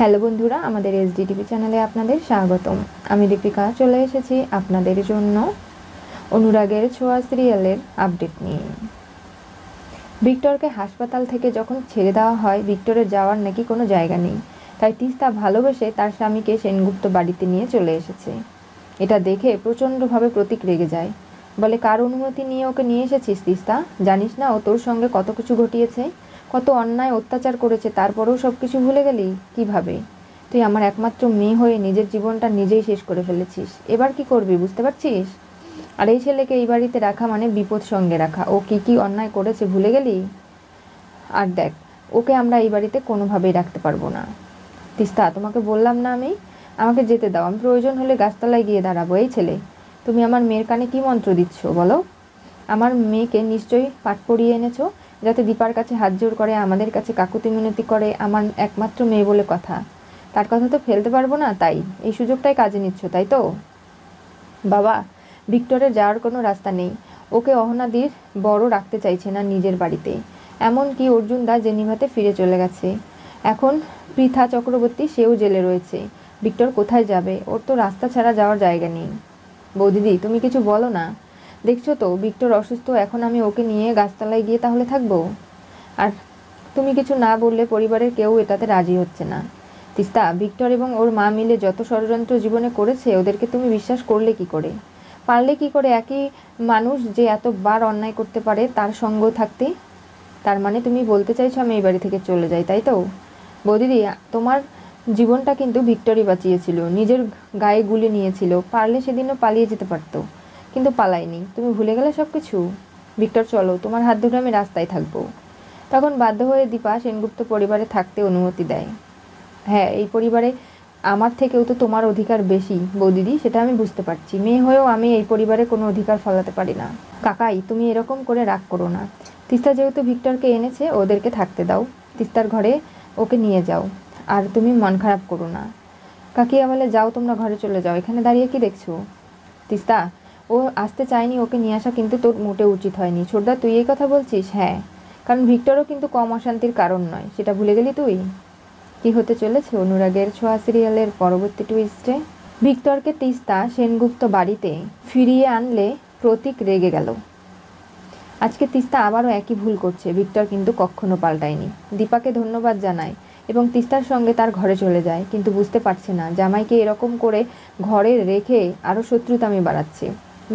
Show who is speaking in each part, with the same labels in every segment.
Speaker 1: hello বন্ধুরা আমাদের SD TV চ্যানেলে আপনাদের স্বাগতম আমি দীপিকা চলে এসেছি আপনাদের জন্য অনুরাগের ছোঁয়া সিরিয়ালের আপডেট নিয়ে ভিক্টরকে হাসপাতাল থেকে যখন ছেড়ে দেওয়া হয় ভিক্টরের যাওয়ার নাকি কোনো জায়গা নেই তাই তিস্তা ভালোবেসে তার স্বামীকে সেনগুপ্ত বাড়িতে নিয়ে চলে এসেছে এটা দেখে প্রচণ্ডভাবে প্রতীক রেগে যায় বলে কার অনুমতি নিয়ে ওকে নিয়ে এসেছিস তিস্তা জানিস না ও তোর সঙ্গে কত কিছু ঘটিয়েছে কত অন্যায় অত্যাচার করেছে তারপরেও সব কিছু ভুলে গেলি কিভাবে তুই আমার একমাত্র মেয়ে হয়ে নিজের জীবনটা নিজেই শেষ করে ফেলেছিস এবার কি করবি বুঝতে পারছিস আর এই ছেলেকে এই বাড়িতে রাখা মানে বিপদ সঙ্গে রাখা ও কি কি অন্যায় করেছে ভুলে গেলি আর দেখ ওকে আমরা এই বাড়িতে কোনোভাবেই রাখতে পারবো না তিস্তা তোমাকে বললাম না আমি আমাকে যেতে দাও আমি প্রয়োজন হলে গাছতলায় গিয়ে দাঁড়াবো এই ছেলে তুমি আমার মেয়ের কানে কী মন্ত্র দিচ্ছ বলো আমার মেয়েকে নিশ্চয়ই পাঠ পড়িয়ে এনেছো যাতে দীপার কাছে হাত জোর করে আমাদের কাছে কাকুতি মিনতি করে আমার একমাত্র মেয়ে বলে কথা তার কথা তো ফেলতে পারবো না তাই এই সুযোগটাই কাজে নিচ্ছ তাই তো বাবা ভিক্টরের যাওয়ার কোনো রাস্তা নেই ওকে অহনাদির বড় রাখতে চাইছে না নিজের বাড়িতে এমনকি অর্জুন দা জেনিভাতে ফিরে চলে গেছে এখন পৃথা চক্রবর্তী সেও জেলে রয়েছে ভিক্টর কোথায় যাবে ওর তো রাস্তা ছাড়া যাওয়ার জায়গা নেই বৌদিদি তুমি কিছু বলো না দেখছো তো ভিক্টর অসুস্থ এখন আমি ওকে নিয়ে গাছতলায় গিয়ে তাহলে থাকবো আর তুমি কিছু না বললে পরিবারের কেউ এটাতে রাজি হচ্ছে না তিস্তা ভিক্টর এবং ওর মা মিলে যত ষড়যন্ত্র জীবনে করেছে ওদেরকে তুমি বিশ্বাস করলে কি করে পারলে কি করে একই মানুষ যে এতবার অন্যায় করতে পারে তার সঙ্গ থাকতে তার মানে তুমি বলতে চাইছো আমি এই বাড়ি থেকে চলে যাই তাই তো বৌদিদি তোমার জীবনটা কিন্তু ভিক্টরি বাঁচিয়েছিল নিজের গায়ে গুলি নিয়েছিল পারলে সেদিনও পালিয়ে যেতে পারতো কিন্তু পালাইনি তুমি ভুলে গেলে সব কিছু ভিক্টর চলো তোমার হাত ধরে আমি রাস্তায় থাকবো তখন বাধ্য হয়ে দীপা সেনগুপ্ত পরিবারে থাকতে অনুমতি দেয় হ্যাঁ এই পরিবারে আমার থেকেও তো তোমার অধিকার বেশি বৌদিদি সেটা আমি বুঝতে পারছি মেয়ে হয়েও আমি এই পরিবারে কোনো অধিকার ফলাতে পারি না কাকাই তুমি এরকম করে রাগ করো না তিস্তা যেহেতু ভিক্টরকে এনেছে ওদেরকে থাকতে দাও তিস্তার ঘরে ওকে নিয়ে যাও আর তুমি মন খারাপ করো না কাকিয়া বলে যাও তোমরা ঘরে চলে যাও এখানে দাঁড়িয়ে কি দেখছো তিস্তা ও আসতে চায়নি ওকে নিয়ে আসা কিন্তু তোর মোটে উচিত হয়নি ছোটদা তুই এই কথা বলছিস হ্যাঁ কারণ ভিক্টরও কিন্তু কম অশান্তির কারণ নয় সেটা ভুলে গেলি তুই কি হতে চলেছে অনুরাগের ছোঁয়া সিরিয়ালের পরবর্তী টুইস্টে ভিক্টরকে তিস্তা সেনগুপ্ত বাড়িতে ফিরিয়ে আনলে প্রতীক রেগে গেল আজকে তিস্তা আবারও একই ভুল করছে ভিক্টর কিন্তু কখনো পাল্টায়নি দীপাকে ধন্যবাদ জানায় এবং তিস্তার সঙ্গে তার ঘরে চলে যায় কিন্তু বুঝতে পারছে না জামাইকে এরকম করে ঘরে রেখে আরও শত্রুতামি বাড়াচ্ছে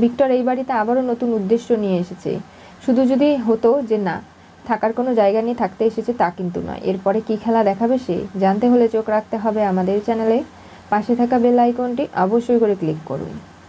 Speaker 1: ভিক্টর এই বাড়িতে আবারও নতুন উদ্দেশ্য নিয়ে এসেছে শুধু যদি হতো যে না থাকার কোনো জায়গা নিয়ে থাকতে এসেছে তা কিন্তু নয় এরপরে কি খেলা দেখাবে সে জানতে হলে চোখ রাখতে হবে আমাদের চ্যানেলে পাশে থাকা বেল আইকনটি অবশ্যই করে ক্লিক করুন